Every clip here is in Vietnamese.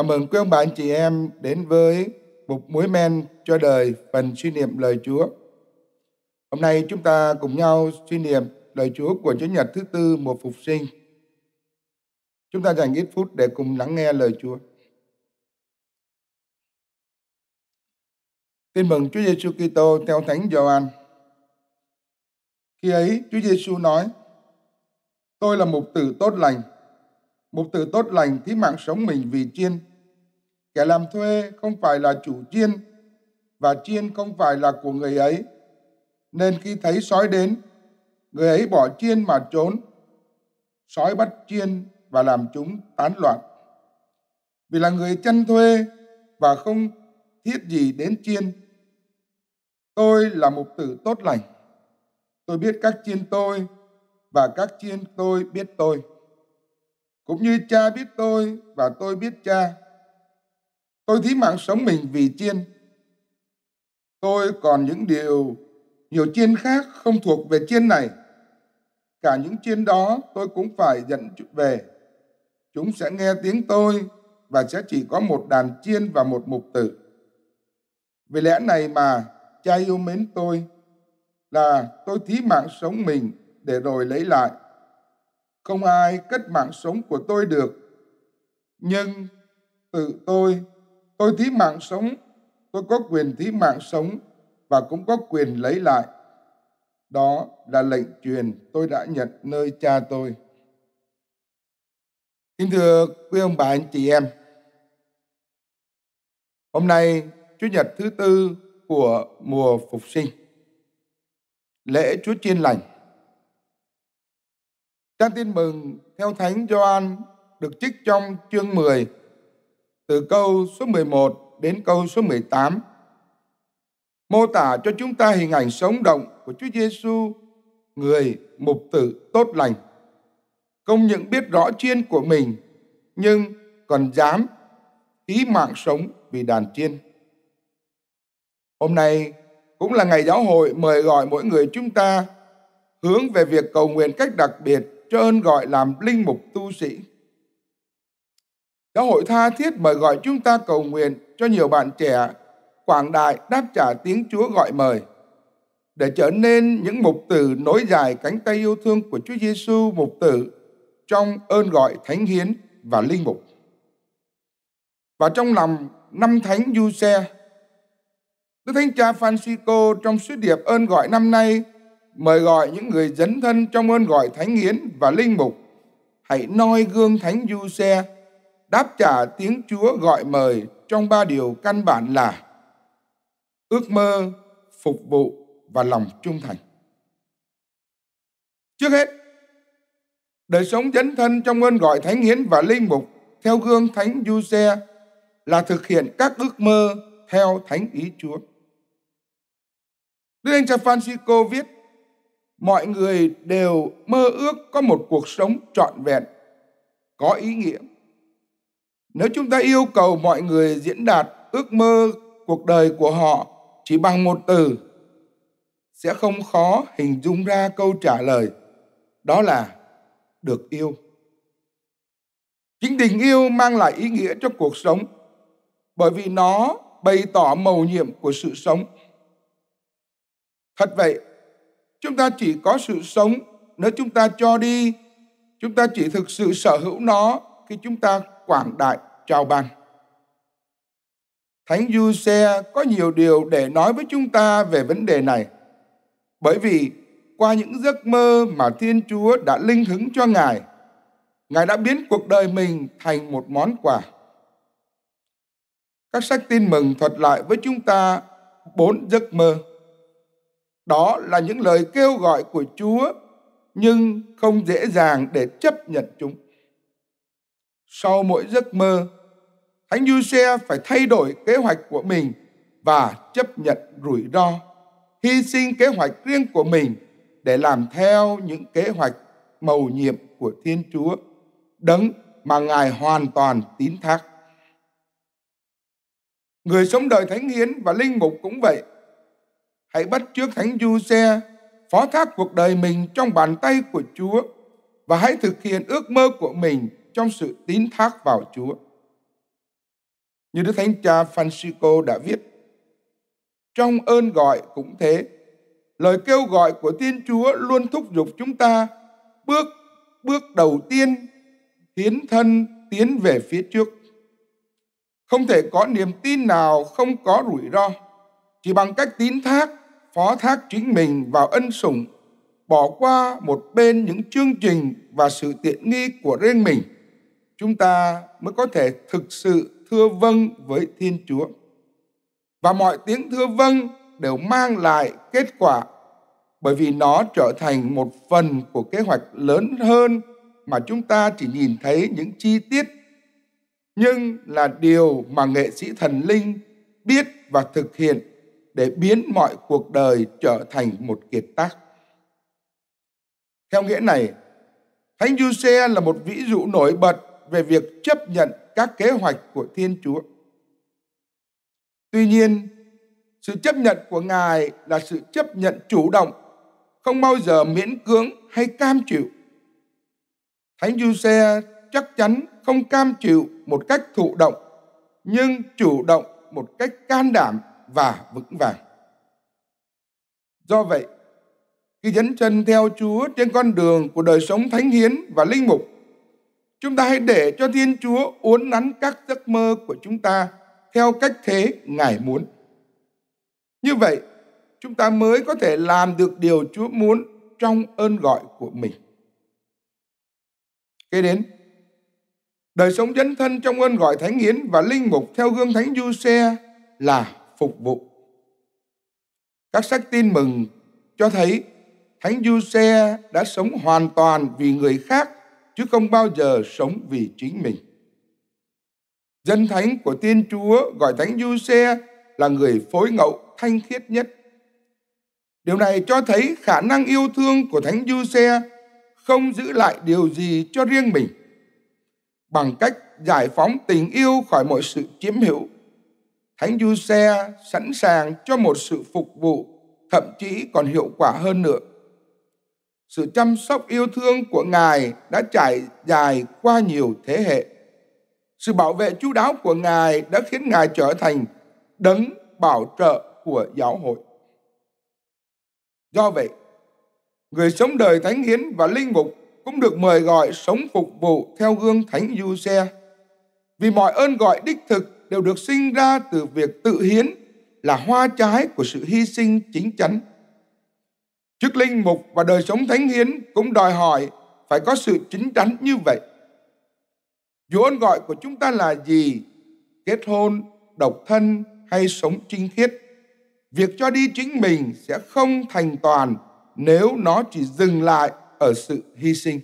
Cảm ơn quý ông bà anh chị em đến với Bục Muối Men cho đời phần suy niệm lời Chúa. Hôm nay chúng ta cùng nhau suy niệm lời Chúa của Chúa Nhật thứ tư mùa phục sinh. Chúng ta dành ít phút để cùng lắng nghe lời Chúa. Tin mừng Chúa Giêsu Kitô theo Thánh Gioan. Khi ấy Chúa Giêsu nói: Tôi là một tử tốt lành. một tử tốt lành thí mạng sống mình vì chiên kẻ làm thuê không phải là chủ chiên và chiên không phải là của người ấy nên khi thấy sói đến người ấy bỏ chiên mà trốn sói bắt chiên và làm chúng tán loạn vì là người chăn thuê và không thiết gì đến chiên tôi là mục tử tốt lành tôi biết các chiên tôi và các chiên tôi biết tôi cũng như cha biết tôi và tôi biết cha Tôi thí mạng sống mình vì chiên. Tôi còn những điều, nhiều chiên khác không thuộc về chiên này. Cả những chiên đó tôi cũng phải dẫn về. Chúng sẽ nghe tiếng tôi và sẽ chỉ có một đàn chiên và một mục tử. Vì lẽ này mà cha yêu mến tôi là tôi thí mạng sống mình để rồi lấy lại. Không ai cất mạng sống của tôi được, nhưng tự tôi Tôi thí mạng sống, tôi có quyền thí mạng sống và cũng có quyền lấy lại. Đó là lệnh truyền tôi đã nhận nơi cha tôi. Kính thưa quý ông bà anh chị em, hôm nay Chúa Nhật thứ tư của mùa phục sinh, lễ Chúa Chiên Lành. Trang tin mừng theo Thánh Gioan được trích trong chương 10 từ câu số 11 đến câu số 18 mô tả cho chúng ta hình ảnh sống động của Chúa Giêsu, người mục tử tốt lành. không những biết rõ chiên của mình, nhưng còn dám ý mạng sống vì đàn chiên. Hôm nay cũng là ngày giáo hội mời gọi mỗi người chúng ta hướng về việc cầu nguyện cách đặc biệt cho ơn gọi làm linh mục tu sĩ. Giáo hội tha thiết mời gọi chúng ta cầu nguyện cho nhiều bạn trẻ quảng đại đáp trả tiếng Chúa gọi mời để trở nên những mục tử nối dài cánh tay yêu thương của Chúa Giêsu mục tử trong ơn gọi thánh hiến và linh mục. Và trong lòng năm thánh du xe, Đức Thánh Cha Francisco trong sứ điệp ơn gọi năm nay mời gọi những người dấn thân trong ơn gọi thánh hiến và linh mục hãy noi gương thánh du xe đáp trả tiếng Chúa gọi mời trong ba điều căn bản là ước mơ, phục vụ và lòng trung thành. Trước hết, đời sống dấn thân trong ơn gọi thánh hiến và linh mục theo gương thánh du xe là thực hiện các ước mơ theo thánh ý Chúa. Đức Anh Cha Francisco viết, mọi người đều mơ ước có một cuộc sống trọn vẹn, có ý nghĩa nếu chúng ta yêu cầu mọi người diễn đạt ước mơ cuộc đời của họ chỉ bằng một từ, sẽ không khó hình dung ra câu trả lời, đó là được yêu. Chính tình yêu mang lại ý nghĩa cho cuộc sống bởi vì nó bày tỏ mầu nhiệm của sự sống. Thật vậy, chúng ta chỉ có sự sống nếu chúng ta cho đi, chúng ta chỉ thực sự sở hữu nó khi chúng ta quảng đại trao ban. Thánh Du Xe có nhiều điều để nói với chúng ta về vấn đề này, bởi vì qua những giấc mơ mà Thiên Chúa đã linh hứng cho Ngài, Ngài đã biến cuộc đời mình thành một món quà. Các sách tin mừng thuật lại với chúng ta bốn giấc mơ. Đó là những lời kêu gọi của Chúa nhưng không dễ dàng để chấp nhận chúng sau mỗi giấc mơ. Thánh du xe phải thay đổi kế hoạch của mình và chấp nhận rủi ro, hy sinh kế hoạch riêng của mình để làm theo những kế hoạch mầu nhiệm của Thiên Chúa, đấng mà Ngài hoàn toàn tín thác. Người sống đời thánh hiến và linh mục cũng vậy. Hãy bắt trước Thánh Du Xe, phó thác cuộc đời mình trong bàn tay của Chúa và hãy thực hiện ước mơ của mình trong sự tín thác vào Chúa. Như Đức Thánh Cha Francisco đã viết, trong ơn gọi cũng thế, lời kêu gọi của Thiên Chúa luôn thúc giục chúng ta bước bước đầu tiên hiến thân tiến về phía trước. Không thể có niềm tin nào không có rủi ro, chỉ bằng cách tín thác, phó thác chính mình vào ân sủng, bỏ qua một bên những chương trình và sự tiện nghi của riêng mình chúng ta mới có thể thực sự thưa vâng với Thiên Chúa. Và mọi tiếng thưa vâng đều mang lại kết quả bởi vì nó trở thành một phần của kế hoạch lớn hơn mà chúng ta chỉ nhìn thấy những chi tiết nhưng là điều mà nghệ sĩ thần linh biết và thực hiện để biến mọi cuộc đời trở thành một kiệt tác. Theo nghĩa này, Thánh Giuse là một ví dụ nổi bật về việc chấp nhận các kế hoạch của Thiên Chúa. Tuy nhiên, sự chấp nhận của Ngài là sự chấp nhận chủ động, không bao giờ miễn cưỡng hay cam chịu. Thánh Du Xe chắc chắn không cam chịu một cách thụ động, nhưng chủ động một cách can đảm và vững vàng. Do vậy, khi dấn chân theo Chúa trên con đường của đời sống thánh hiến và linh mục, Chúng ta hãy để cho Thiên Chúa uốn nắn các giấc mơ của chúng ta theo cách thế Ngài muốn. Như vậy, chúng ta mới có thể làm được điều Chúa muốn trong ơn gọi của mình. Kế đến, đời sống dấn thân trong ơn gọi thánh hiến và linh mục theo gương thánh du xe là phục vụ. Các sách tin mừng cho thấy Thánh Du Xe đã sống hoàn toàn vì người khác chứ không bao giờ sống vì chính mình. Dân thánh của Thiên Chúa gọi Thánh Du Xe là người phối ngẫu thanh khiết nhất. Điều này cho thấy khả năng yêu thương của Thánh Du Xe không giữ lại điều gì cho riêng mình. Bằng cách giải phóng tình yêu khỏi mọi sự chiếm hữu, Thánh Du Xe sẵn sàng cho một sự phục vụ thậm chí còn hiệu quả hơn nữa sự chăm sóc yêu thương của Ngài đã trải dài qua nhiều thế hệ. Sự bảo vệ chú đáo của Ngài đã khiến Ngài trở thành đấng bảo trợ của giáo hội. Do vậy, người sống đời thánh hiến và linh mục cũng được mời gọi sống phục vụ theo gương thánh du xe. Vì mọi ơn gọi đích thực đều được sinh ra từ việc tự hiến là hoa trái của sự hy sinh chính chắn Chức linh mục và đời sống thánh hiến cũng đòi hỏi phải có sự chính chắn như vậy. Dù ơn gọi của chúng ta là gì, kết hôn, độc thân hay sống trinh khiết, việc cho đi chính mình sẽ không thành toàn nếu nó chỉ dừng lại ở sự hy sinh.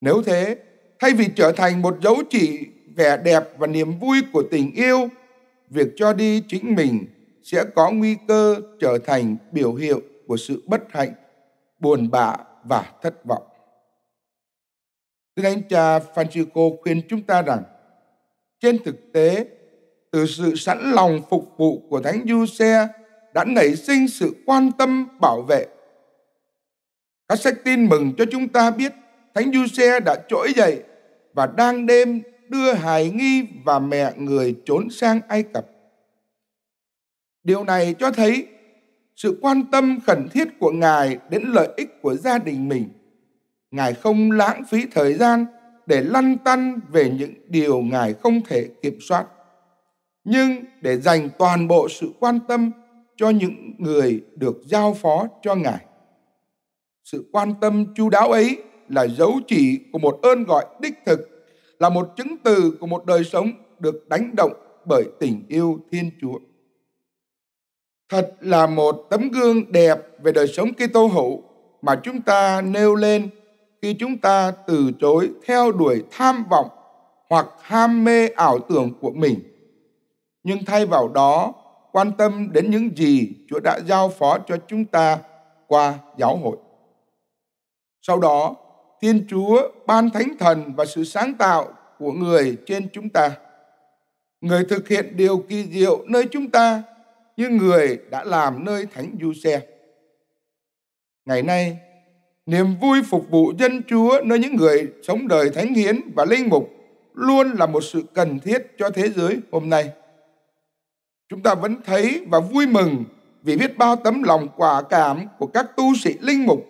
Nếu thế, thay vì trở thành một dấu chỉ vẻ đẹp và niềm vui của tình yêu, việc cho đi chính mình sẽ có nguy cơ trở thành biểu hiệu của sự bất hạnh, buồn bã và thất vọng. Đức Thánh Cha Francisco khuyên chúng ta rằng, trên thực tế, từ sự sẵn lòng phục vụ của Thánh Du Xe đã nảy sinh sự quan tâm bảo vệ. Các sách tin mừng cho chúng ta biết Thánh Du Xe đã trỗi dậy và đang đêm đưa hài nghi và mẹ người trốn sang Ai Cập. Điều này cho thấy sự quan tâm khẩn thiết của Ngài đến lợi ích của gia đình mình. Ngài không lãng phí thời gian để lăn tăn về những điều Ngài không thể kiểm soát, nhưng để dành toàn bộ sự quan tâm cho những người được giao phó cho Ngài. Sự quan tâm chu đáo ấy là dấu chỉ của một ơn gọi đích thực, là một chứng từ của một đời sống được đánh động bởi tình yêu Thiên Chúa thật là một tấm gương đẹp về đời sống Kitô hữu mà chúng ta nêu lên khi chúng ta từ chối theo đuổi tham vọng hoặc ham mê ảo tưởng của mình. Nhưng thay vào đó, quan tâm đến những gì Chúa đã giao phó cho chúng ta qua giáo hội. Sau đó, Thiên Chúa ban thánh thần và sự sáng tạo của người trên chúng ta. Người thực hiện điều kỳ diệu nơi chúng ta như người đã làm nơi Thánh Du Xe. Ngày nay, niềm vui phục vụ dân Chúa nơi những người sống đời thánh hiến và linh mục luôn là một sự cần thiết cho thế giới hôm nay. Chúng ta vẫn thấy và vui mừng vì biết bao tấm lòng quả cảm của các tu sĩ linh mục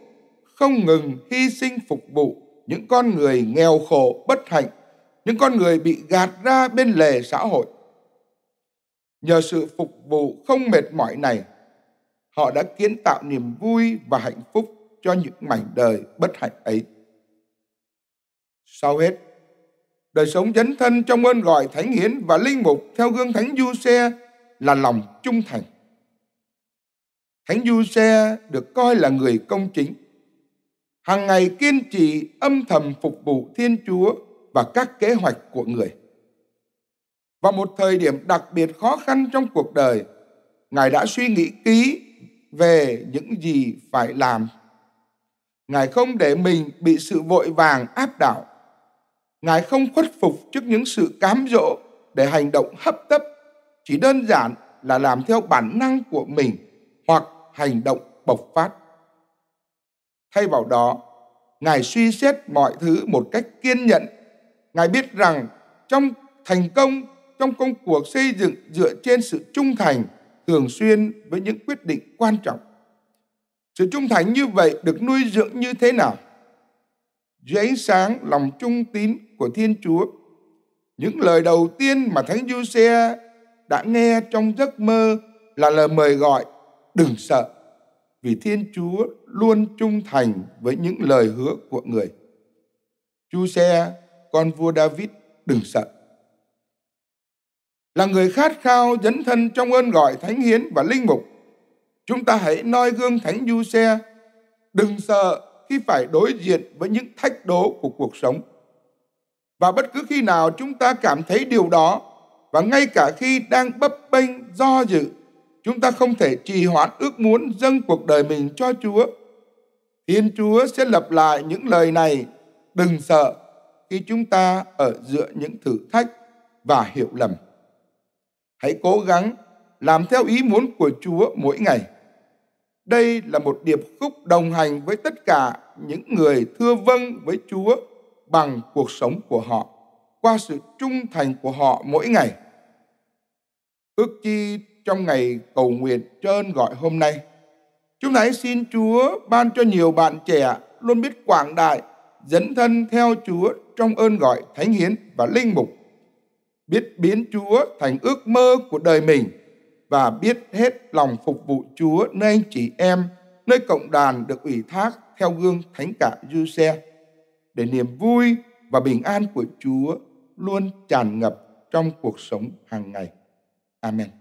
không ngừng hy sinh phục vụ những con người nghèo khổ bất hạnh, những con người bị gạt ra bên lề xã hội. Nhờ sự phục vụ không mệt mỏi này, họ đã kiến tạo niềm vui và hạnh phúc cho những mảnh đời bất hạnh ấy. Sau hết, đời sống dấn thân trong ơn gọi thánh hiến và linh mục theo gương thánh du xe là lòng trung thành. Thánh du xe được coi là người công chính, hàng ngày kiên trì âm thầm phục vụ Thiên Chúa và các kế hoạch của người. Vào một thời điểm đặc biệt khó khăn trong cuộc đời, Ngài đã suy nghĩ kỹ về những gì phải làm. Ngài không để mình bị sự vội vàng áp đảo. Ngài không khuất phục trước những sự cám dỗ để hành động hấp tấp, chỉ đơn giản là làm theo bản năng của mình hoặc hành động bộc phát. Thay vào đó, Ngài suy xét mọi thứ một cách kiên nhẫn. Ngài biết rằng trong thành công trong công cuộc xây dựng dựa trên sự trung thành thường xuyên với những quyết định quan trọng. Sự trung thành như vậy được nuôi dưỡng như thế nào? Dưới ánh sáng lòng trung tín của Thiên Chúa, những lời đầu tiên mà Thánh Giuse đã nghe trong giấc mơ là lời mời gọi đừng sợ vì Thiên Chúa luôn trung thành với những lời hứa của người. Giuse, con vua David, đừng sợ là người khát khao dấn thân trong ơn gọi thánh hiến và linh mục. Chúng ta hãy noi gương thánh du xe, đừng sợ khi phải đối diện với những thách đố của cuộc sống. Và bất cứ khi nào chúng ta cảm thấy điều đó, và ngay cả khi đang bấp bênh do dự, chúng ta không thể trì hoãn ước muốn dâng cuộc đời mình cho Chúa. Thiên Chúa sẽ lặp lại những lời này, đừng sợ khi chúng ta ở giữa những thử thách và hiểu lầm. Hãy cố gắng làm theo ý muốn của Chúa mỗi ngày. Đây là một điệp khúc đồng hành với tất cả những người thưa vâng với Chúa bằng cuộc sống của họ, qua sự trung thành của họ mỗi ngày. Ước chi trong ngày cầu nguyện trơn gọi hôm nay, chúng ta hãy xin Chúa ban cho nhiều bạn trẻ luôn biết quảng đại, dẫn thân theo Chúa trong ơn gọi thánh hiến và linh mục biết biến Chúa thành ước mơ của đời mình và biết hết lòng phục vụ Chúa nơi anh chị em, nơi cộng đoàn được ủy thác theo gương thánh cả Giuse để niềm vui và bình an của Chúa luôn tràn ngập trong cuộc sống hàng ngày. Amen.